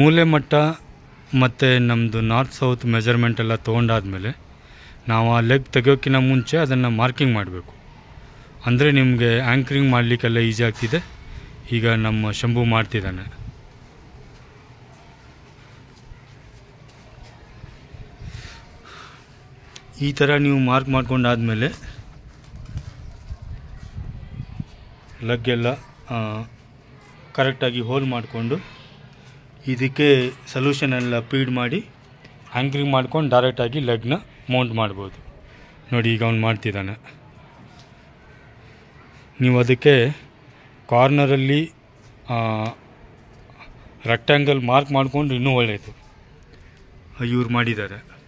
ಮೂಲೆ ಮಟ್ಟ ಮತ್ತು ನಮ್ಮದು ನಾರ್ತ್ ಸೌತ್ ಮೆಜರ್ಮೆಂಟ್ ಎಲ್ಲ ತೊಗೊಂಡಾದಮೇಲೆ ನಾವು ಆ ಲೆಗ್ ತೆಗೆಯೋಕ್ಕಿಂತ ಮುಂಚೆ ಅದನ್ನು ಮಾರ್ಕಿಂಗ್ ಮಾಡಬೇಕು ಅಂದರೆ ನಿಮಗೆ ಆ್ಯಂಕ್ರಿಂಗ್ ಮಾಡಲಿಕ್ಕೆಲ್ಲ ಈಸಿ ಆಗ್ತಿದೆ ಈಗ ನಮ್ಮ ಶಂಭು ಮಾಡ್ತಿದ್ದಾನೆ ಈ ಥರ ನೀವು ಮಾರ್ಕ್ ಮಾಡ್ಕೊಂಡಾದಮೇಲೆ ಲಗ್ಗೆಲ್ಲ ಕರೆಕ್ಟಾಗಿ ಹೋಲ್ ಮಾಡಿಕೊಂಡು ಇದಕ್ಕೆ ಸಲ್ಯೂಷನೆಲ್ಲ ಪೀಡ್ ಮಾಡಿ ಆ್ಯಂಕ್ರಿಂಗ್ ಮಾಡ್ಕೊಂಡು ಡೈರೆಕ್ಟಾಗಿ ಲೆಗ್ನ ಮೌಂಟ್ ಮಾಡ್ಬೋದು ನೋಡಿ ಈಗ ಅವ್ನು ಮಾಡ್ತಿದ್ದಾನೆ ನೀವು ಅದಕ್ಕೆ ಕಾರ್ನರಲ್ಲಿ ರೆಕ್ಟ್ಯಾಂಗಲ್ ಮಾರ್ಕ್ ಮಾಡಿಕೊಂಡು ಇನ್ನೂ ಒಳ್ಳೆಯದು ಇವ್ರು ಮಾಡಿದ್ದಾರೆ